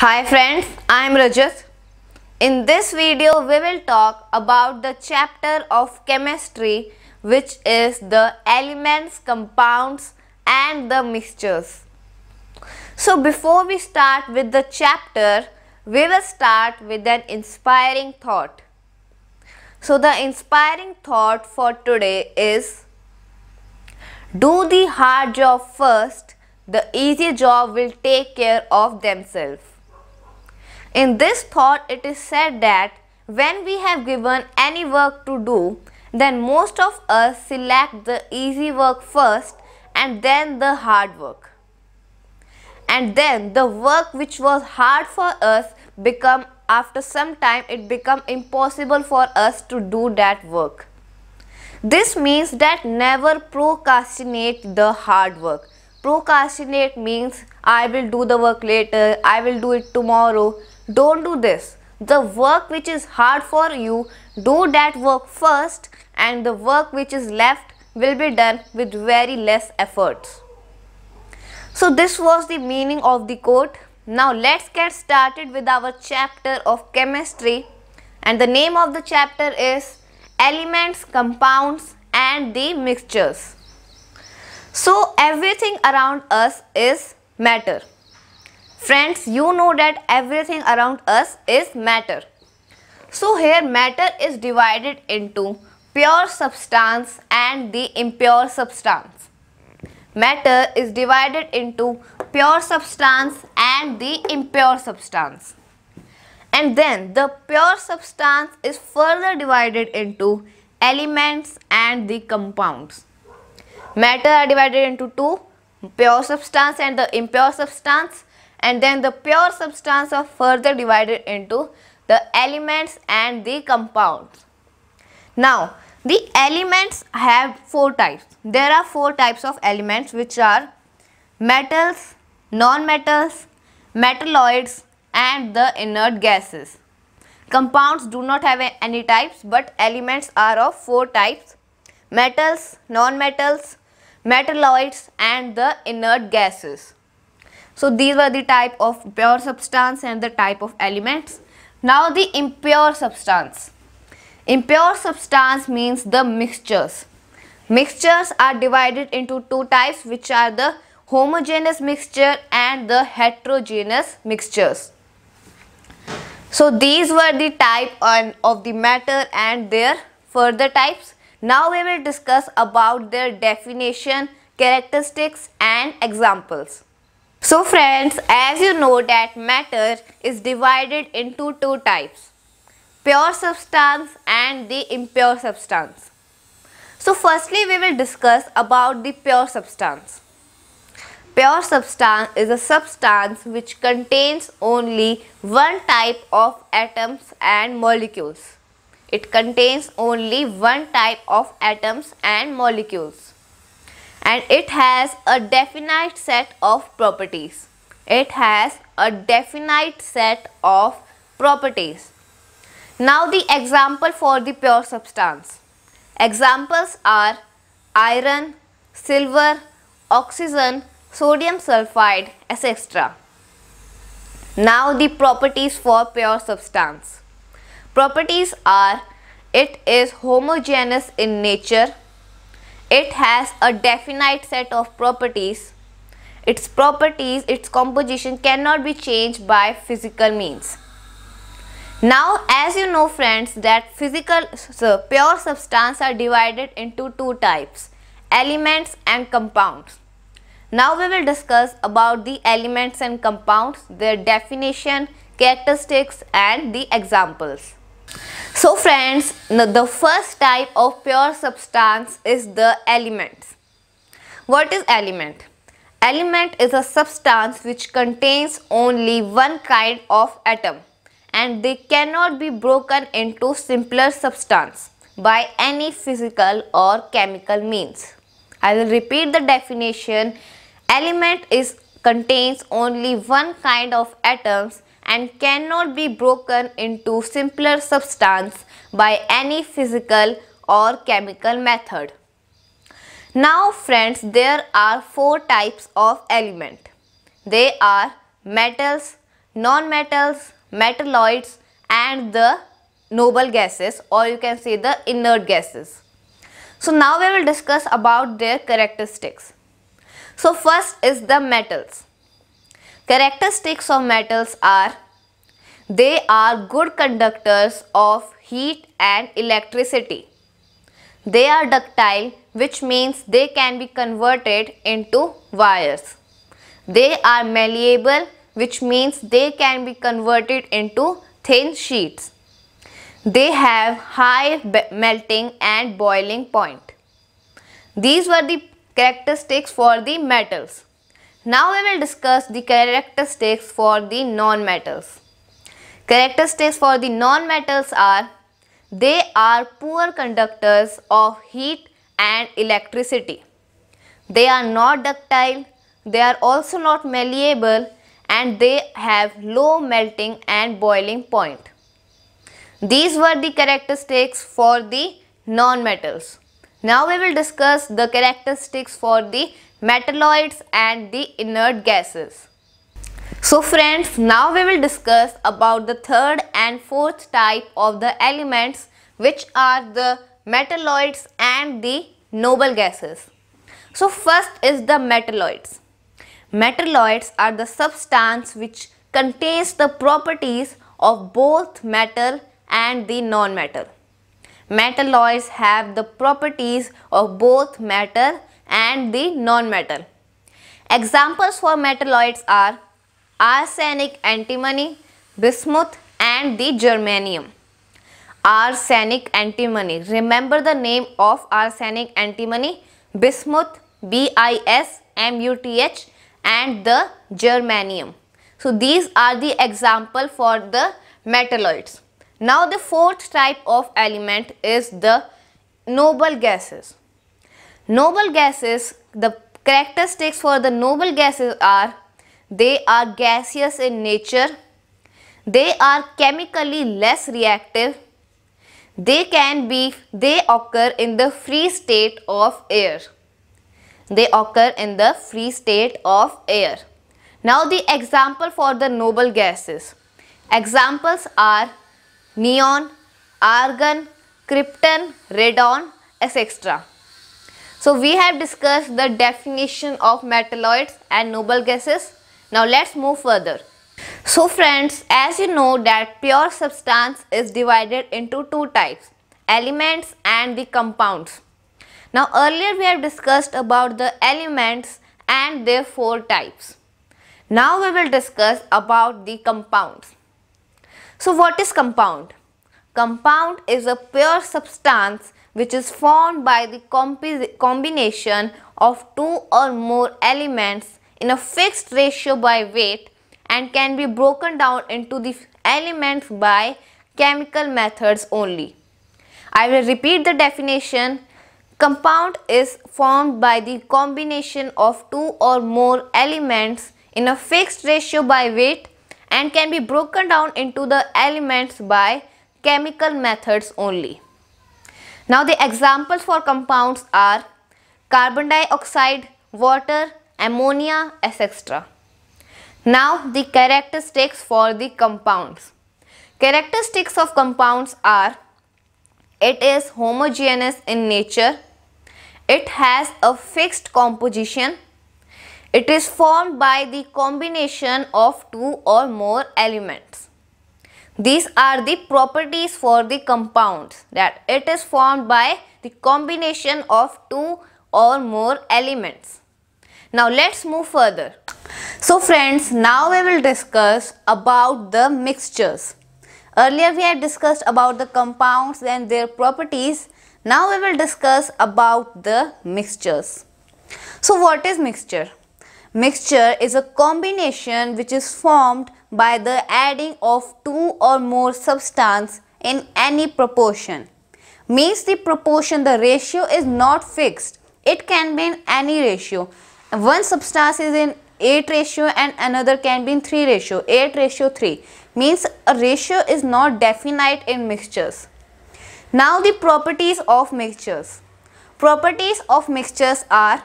Hi friends, I am Rajesh. In this video, we will talk about the chapter of chemistry which is the elements, compounds and the mixtures. So before we start with the chapter, we will start with an inspiring thought. So the inspiring thought for today is do the hard job first, the easy job will take care of themselves. In this thought, it is said that when we have given any work to do, then most of us select the easy work first and then the hard work. And then the work which was hard for us become after some time it become impossible for us to do that work. This means that never procrastinate the hard work. Procrastinate means I will do the work later, I will do it tomorrow don't do this the work which is hard for you do that work first and the work which is left will be done with very less efforts so this was the meaning of the quote now let's get started with our chapter of chemistry and the name of the chapter is elements compounds and the mixtures so everything around us is matter Friends, you know that everything around us is matter. So here matter is divided into pure substance and the impure substance. Matter is divided into pure substance and the impure substance. And then the pure substance is further divided into elements and the compounds. Matter are divided into two, pure substance and the impure substance and then the pure substance are further divided into the elements and the compounds. Now, the elements have four types. There are four types of elements which are metals, non-metals, metalloids and the inert gases. Compounds do not have any types but elements are of four types. Metals, non-metals, metalloids and the inert gases. So these were the type of pure substance and the type of elements. Now the impure substance. Impure substance means the mixtures. Mixtures are divided into two types which are the homogeneous mixture and the heterogeneous mixtures. So these were the type of the matter and their further types. Now we will discuss about their definition, characteristics and examples. So friends, as you know that matter is divided into two types, pure substance and the impure substance. So firstly, we will discuss about the pure substance. Pure substance is a substance which contains only one type of atoms and molecules. It contains only one type of atoms and molecules and it has a definite set of properties. It has a definite set of properties. Now the example for the pure substance. Examples are iron, silver, oxygen, sodium sulfide, etc. Now the properties for pure substance. Properties are it is homogeneous in nature, it has a definite set of properties. Its properties, its composition cannot be changed by physical means. Now as you know friends that physical so pure substance are divided into two types elements and compounds. Now we will discuss about the elements and compounds, their definition, characteristics and the examples. So friends, the first type of pure substance is the elements. What is element? Element is a substance which contains only one kind of atom and they cannot be broken into simpler substance by any physical or chemical means. I will repeat the definition. Element is contains only one kind of atoms and cannot be broken into simpler substance by any physical or chemical method. Now friends, there are four types of element. They are metals, non-metals, metalloids and the noble gases or you can say the inert gases. So now we will discuss about their characteristics. So first is the metals. Characteristics of metals are they are good conductors of heat and electricity. They are ductile which means they can be converted into wires. They are malleable which means they can be converted into thin sheets. They have high melting and boiling point. These were the characteristics for the metals. Now we will discuss the characteristics for the non-metals. Characteristics for the non-metals are they are poor conductors of heat and electricity. They are not ductile, they are also not malleable and they have low melting and boiling point. These were the characteristics for the non-metals. Now we will discuss the characteristics for the metalloids and the inert gases. So friends, now we will discuss about the third and fourth type of the elements which are the metalloids and the noble gases. So first is the metalloids. Metalloids are the substance which contains the properties of both metal and the non-metal. Metalloids have the properties of both metal and the non-metal. Examples for metalloids are arsenic, antimony, bismuth and the germanium. Arsenic antimony. Remember the name of arsenic antimony? Bismuth, B-I-S-M-U-T-H and the germanium. So these are the example for the metalloids. Now the fourth type of element is the noble gases. Noble gases, the characteristics for the noble gases are they are gaseous in nature, they are chemically less reactive, they can be, they occur in the free state of air. They occur in the free state of air. Now the example for the noble gases. Examples are neon, argon, krypton, radon, etc. So we have discussed the definition of metalloids and noble gases. Now let's move further. So friends, as you know that pure substance is divided into two types, elements and the compounds. Now earlier we have discussed about the elements and their four types. Now we will discuss about the compounds. So what is compound? Compound is a pure substance which is formed by the combination of two or more elements in a fixed ratio by weight and can be broken down into the elements by chemical methods only. I will repeat the definition. Compound is formed by the combination of two or more elements in a fixed ratio by weight and can be broken down into the elements by chemical methods only. Now the examples for compounds are carbon dioxide, water, ammonia, etc. Now the characteristics for the compounds. Characteristics of compounds are it is homogeneous in nature, it has a fixed composition, it is formed by the combination of two or more elements. These are the properties for the compounds that it is formed by the combination of two or more elements. Now let's move further. So friends, now we will discuss about the mixtures. Earlier we had discussed about the compounds and their properties. Now we will discuss about the mixtures. So what is mixture? Mixture is a combination which is formed by the adding of two or more substance in any proportion. Means the proportion, the ratio is not fixed. It can be in any ratio. One substance is in 8 ratio and another can be in 3 ratio. 8 ratio 3 means a ratio is not definite in mixtures. Now the properties of mixtures. Properties of mixtures are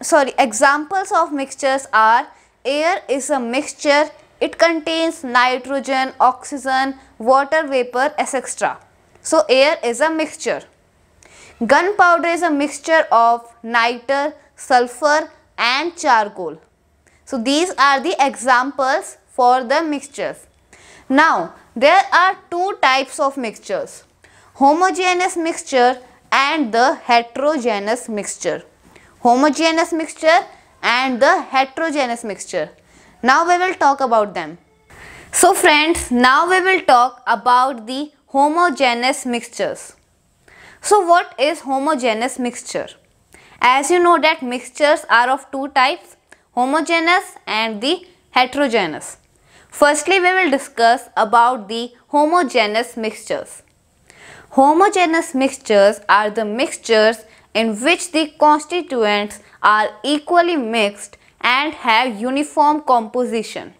sorry examples of mixtures are Air is a mixture. It contains nitrogen, oxygen, water vapor, etc. So air is a mixture. Gunpowder is a mixture of niter, sulfur and charcoal. So these are the examples for the mixtures. Now there are two types of mixtures. Homogeneous mixture and the heterogeneous mixture. Homogeneous mixture and the heterogeneous mixture. Now we will talk about them. So friends, now we will talk about the homogeneous mixtures. So what is homogeneous mixture? As you know that mixtures are of two types, homogeneous and the heterogeneous. Firstly, we will discuss about the homogeneous mixtures. Homogeneous mixtures are the mixtures in which the constituents are equally mixed and have uniform composition.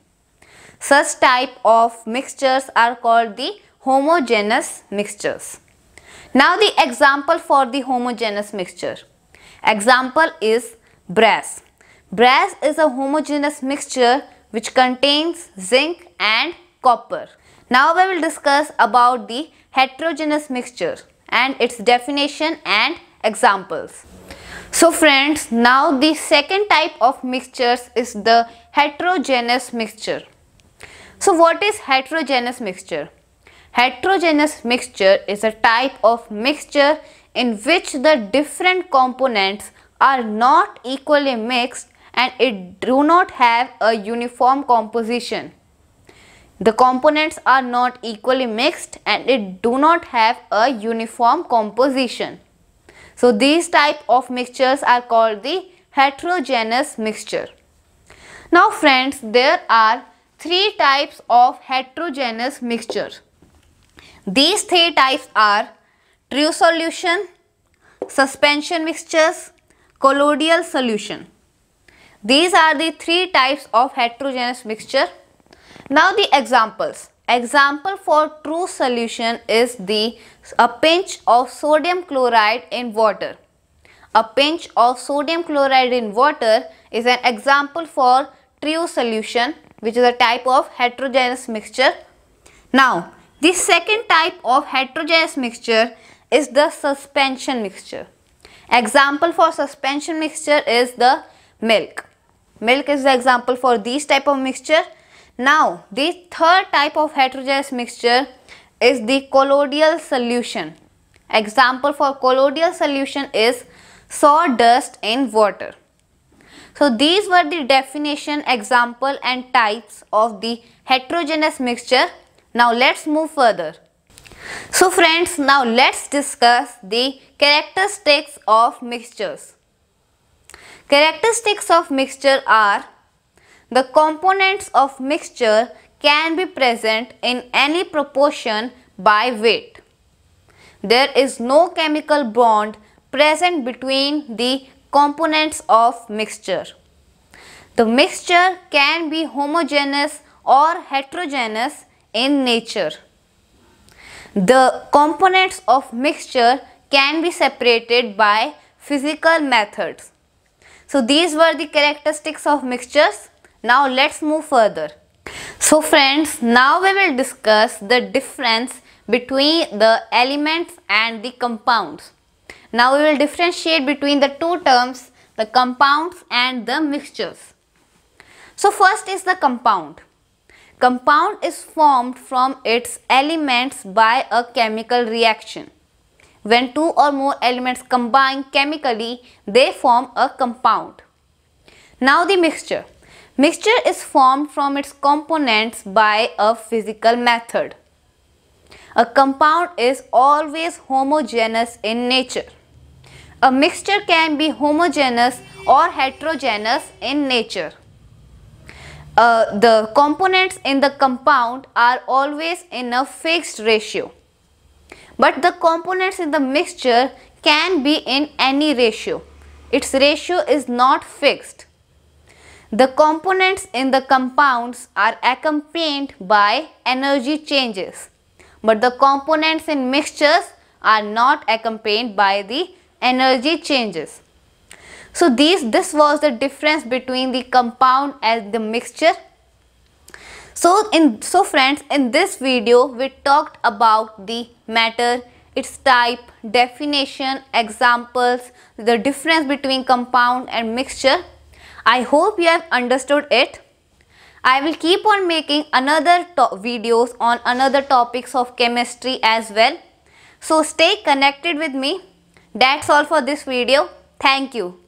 Such type of mixtures are called the homogeneous mixtures. Now the example for the homogeneous mixture. Example is brass. Brass is a homogeneous mixture which contains zinc and copper. Now we will discuss about the heterogeneous mixture and its definition and examples. So friends, now the second type of mixtures is the heterogeneous mixture. So what is heterogeneous mixture? Heterogeneous mixture is a type of mixture in which the different components are not equally mixed and it do not have a uniform composition. The components are not equally mixed and it do not have a uniform composition. So these type of mixtures are called the heterogeneous mixture. Now friends, there are three types of heterogeneous mixture. These three types are true solution, suspension mixtures, colloidal solution. These are the three types of heterogeneous mixture. Now the examples. Example for true solution is the a pinch of sodium chloride in water. A pinch of sodium chloride in water is an example for true solution which is a type of heterogeneous mixture. Now, the second type of heterogeneous mixture is the suspension mixture. Example for suspension mixture is the milk. Milk is the example for these type of mixture now, the third type of heterogeneous mixture is the colloidal solution. Example for colloidal solution is sawdust in water. So these were the definition, example and types of the heterogeneous mixture. Now let's move further. So friends, now let's discuss the characteristics of mixtures. Characteristics of mixture are the components of mixture can be present in any proportion by weight. There is no chemical bond present between the components of mixture. The mixture can be homogeneous or heterogeneous in nature. The components of mixture can be separated by physical methods. So these were the characteristics of mixtures. Now let's move further. So friends, now we will discuss the difference between the elements and the compounds. Now we will differentiate between the two terms, the compounds and the mixtures. So first is the compound. Compound is formed from its elements by a chemical reaction. When two or more elements combine chemically, they form a compound. Now the mixture. Mixture is formed from its components by a physical method. A compound is always homogeneous in nature. A mixture can be homogeneous or heterogeneous in nature. Uh, the components in the compound are always in a fixed ratio. But the components in the mixture can be in any ratio. Its ratio is not fixed. The components in the compounds are accompanied by energy changes, but the components in mixtures are not accompanied by the energy changes. So these, this was the difference between the compound and the mixture. So, in, so friends, in this video, we talked about the matter, its type, definition, examples, the difference between compound and mixture. I hope you have understood it. I will keep on making another videos on another topics of chemistry as well. So stay connected with me. That's all for this video. Thank you.